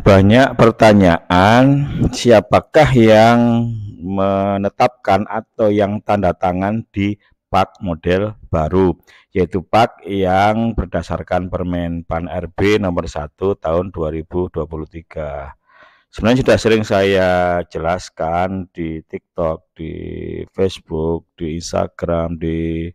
banyak pertanyaan siapakah yang menetapkan atau yang tanda tangan di PAK model baru yaitu PAK yang berdasarkan Permen Pan RB nomor 1 tahun 2023. Sebenarnya sudah sering saya jelaskan di TikTok, di Facebook, di Instagram, di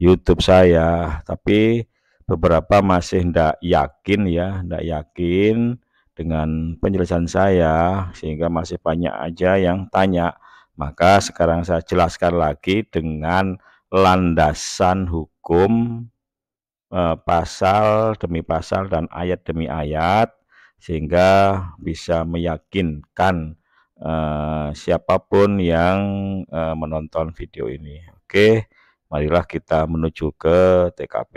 YouTube saya, tapi beberapa masih tidak yakin ya, tidak yakin dengan penjelasan saya sehingga masih banyak aja yang tanya maka sekarang saya jelaskan lagi dengan landasan hukum eh, pasal demi pasal dan ayat demi ayat sehingga bisa meyakinkan eh, siapapun yang eh, menonton video ini oke marilah kita menuju ke TKP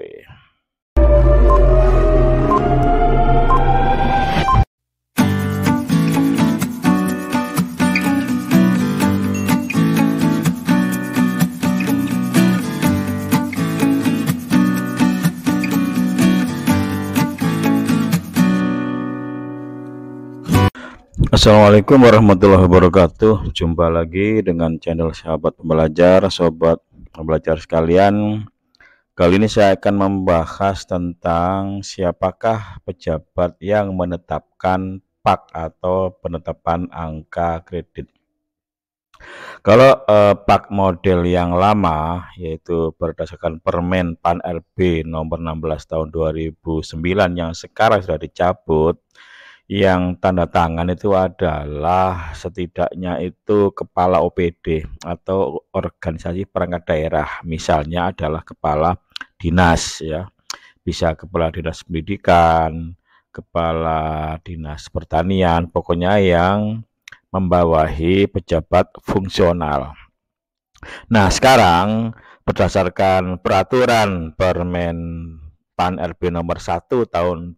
Assalamualaikum warahmatullahi wabarakatuh Jumpa lagi dengan channel sahabat pembelajar Sobat pembelajar sekalian Kali ini saya akan membahas tentang Siapakah pejabat yang menetapkan PAK atau penetapan angka kredit Kalau eh, PAK model yang lama Yaitu berdasarkan Permen PAN RB nomor 16 tahun 2009 Yang sekarang sudah dicabut yang tanda tangan itu adalah setidaknya itu kepala OPD atau organisasi perangkat daerah misalnya adalah kepala dinas ya bisa kepala dinas pendidikan kepala dinas pertanian pokoknya yang membawahi pejabat fungsional nah sekarang berdasarkan peraturan Permen PAN RB nomor 1 tahun 2023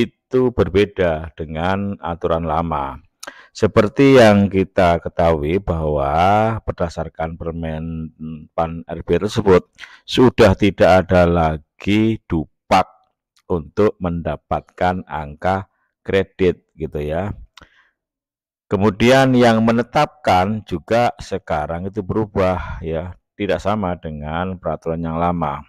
itu berbeda dengan aturan lama. Seperti yang kita ketahui bahwa berdasarkan Permen PAN RB tersebut sudah tidak ada lagi dupak untuk mendapatkan angka kredit gitu ya. Kemudian yang menetapkan juga sekarang itu berubah ya tidak sama dengan peraturan yang lama.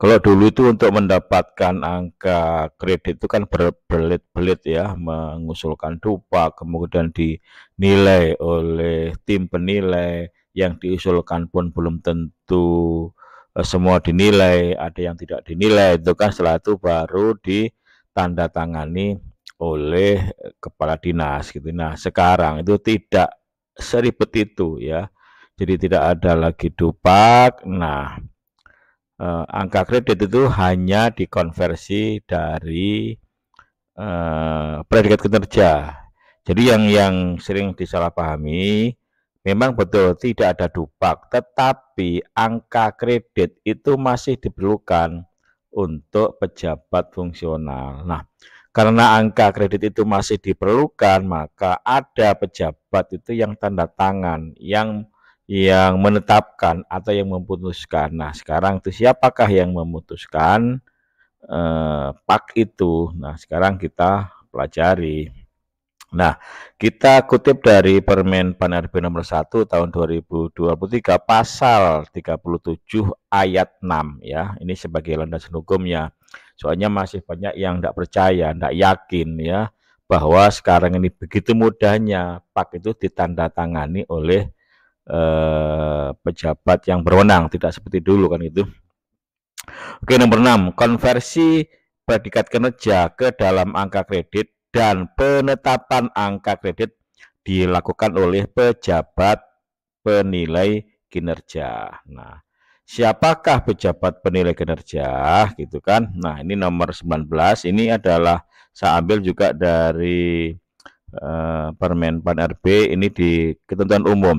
Kalau dulu itu untuk mendapatkan angka kredit itu kan berbelit-belit ya, mengusulkan dupa, kemudian dinilai oleh tim penilai, yang diusulkan pun belum tentu eh, semua dinilai, ada yang tidak dinilai, itu kan setelah itu baru ditandatangani oleh eh, kepala dinas gitu. Nah, sekarang itu tidak seribet itu ya. Jadi tidak ada lagi dupak. Nah, eh, angka kredit itu hanya dikonversi dari eh, predikat kinerja. Jadi yang yang sering disalahpahami memang betul tidak ada dupak, tetapi angka kredit itu masih diperlukan untuk pejabat fungsional. Nah, karena angka kredit itu masih diperlukan, maka ada pejabat itu yang tanda tangan yang yang menetapkan atau yang memutuskan. Nah, sekarang itu siapakah yang memutuskan eh, pak itu? Nah, sekarang kita pelajari. Nah, kita kutip dari Permen Pan RB nomor 1 tahun 2023 pasal 37 ayat 6 ya. Ini sebagai landasan hukumnya. Soalnya masih banyak yang tidak percaya, tidak yakin ya bahwa sekarang ini begitu mudahnya pak itu ditandatangani oleh Eh, pejabat yang berwenang, tidak seperti dulu kan itu. Oke, nomor 6, konversi predikat kinerja ke dalam angka kredit dan penetapan angka kredit dilakukan oleh pejabat penilai kinerja. Nah, siapakah pejabat penilai kinerja gitu kan? Nah, ini nomor 19, ini adalah saya ambil juga dari uh, Permen Pan RB ini di ketentuan umum.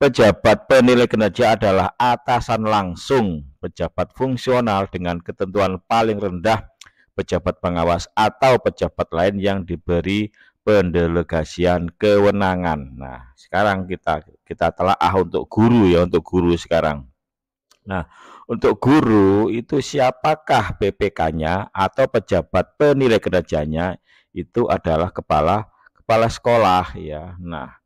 Pejabat penilai kinerja adalah atasan langsung pejabat fungsional dengan ketentuan paling rendah pejabat pengawas atau pejabat lain yang diberi pendelegasian kewenangan. Nah, sekarang kita kita telah ah untuk guru ya, untuk guru sekarang. Nah, untuk guru itu siapakah PPK-nya atau pejabat penilai kinerjanya? Itu adalah kepala kepala sekolah ya. Nah,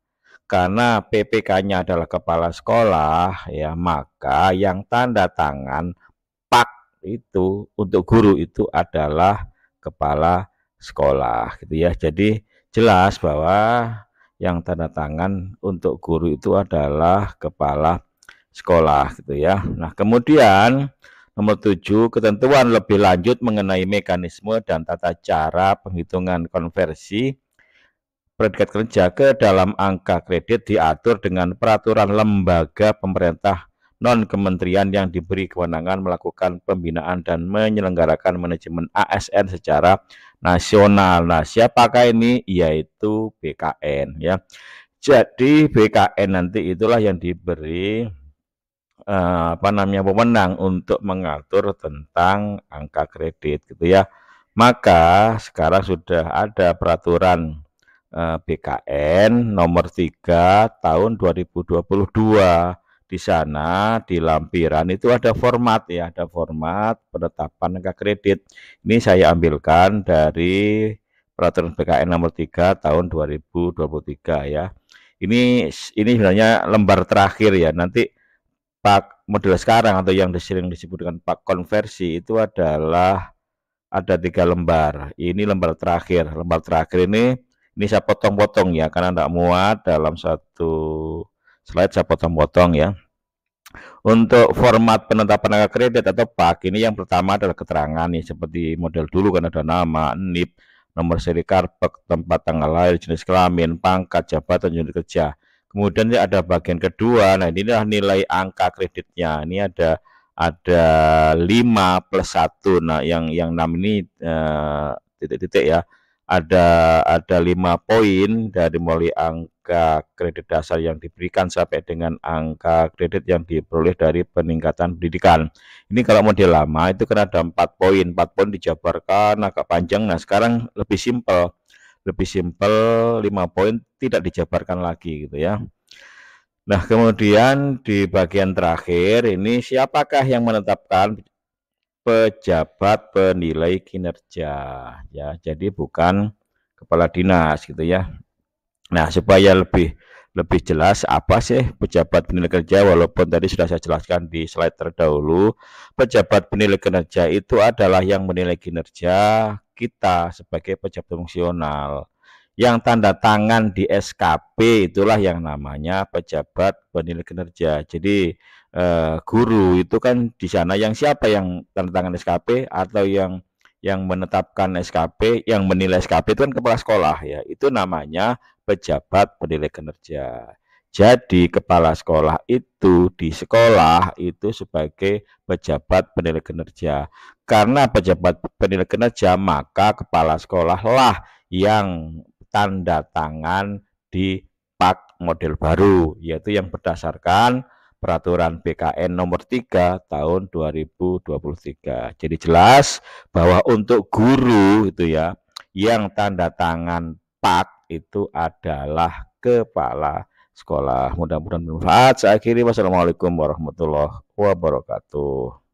karena PPK-nya adalah kepala sekolah ya maka yang tanda tangan pak itu untuk guru itu adalah kepala sekolah gitu ya jadi jelas bahwa yang tanda tangan untuk guru itu adalah kepala sekolah gitu ya nah kemudian nomor tujuh ketentuan lebih lanjut mengenai mekanisme dan tata cara penghitungan konversi predikat kerja ke dalam angka kredit diatur dengan peraturan lembaga pemerintah non kementerian yang diberi kewenangan melakukan pembinaan dan menyelenggarakan manajemen ASN secara nasional. Nah, siapakah ini? Yaitu BKN ya. Jadi BKN nanti itulah yang diberi eh, apa namanya pemenang untuk mengatur tentang angka kredit gitu ya. Maka sekarang sudah ada peraturan Eh, BKN nomor 3 tahun 2022. Di sana di lampiran itu ada format ya, ada format penetapan angka kredit. Ini saya ambilkan dari peraturan BKN nomor 3 tahun 2023 ya. Ini ini sebenarnya lembar terakhir ya. Nanti pak model sekarang atau yang sering disebut dengan pak konversi itu adalah ada tiga lembar. Ini lembar terakhir. Lembar terakhir ini ini saya potong-potong ya, karena tidak muat dalam satu slide saya potong-potong ya. Untuk format penetapan angka kredit atau PAK ini yang pertama adalah keterangan nih seperti model dulu kan ada nama, NIP, nomor seri karpet, tempat tanggal lahir, jenis kelamin, pangkat, jabatan, unit kerja. Kemudian ada bagian kedua. Nah, inilah nilai angka kreditnya. Ini ada ada 5 plus 1. Nah, yang yang 6 ini eh, titik-titik uh, ya ada ada lima poin dari mulai angka kredit dasar yang diberikan sampai dengan angka kredit yang diperoleh dari peningkatan pendidikan. Ini kalau model lama itu kan ada empat poin, empat poin dijabarkan agak panjang. Nah sekarang lebih simpel, lebih simpel lima poin tidak dijabarkan lagi gitu ya. Nah kemudian di bagian terakhir ini siapakah yang menetapkan pejabat penilai kinerja ya. Jadi bukan kepala dinas gitu ya. Nah, supaya lebih lebih jelas apa sih pejabat penilai kerja walaupun tadi sudah saya jelaskan di slide terdahulu pejabat penilai kinerja itu adalah yang menilai kinerja kita sebagai pejabat fungsional yang tanda tangan di SKP itulah yang namanya pejabat penilai kinerja. Jadi eh, guru itu kan di sana yang siapa yang tanda tangan SKP atau yang yang menetapkan SKP, yang menilai SKP itu kan kepala sekolah ya. Itu namanya pejabat penilai kinerja. Jadi kepala sekolah itu di sekolah itu sebagai pejabat penilai kinerja. Karena pejabat penilai kinerja maka kepala sekolah lah yang tanda tangan di PAK model baru, yaitu yang berdasarkan peraturan BKN nomor 3 tahun 2023. Jadi jelas bahwa untuk guru itu ya, yang tanda tangan PAK itu adalah kepala sekolah. Mudah-mudahan bermanfaat. Saya akhiri. Wassalamualaikum warahmatullahi wabarakatuh.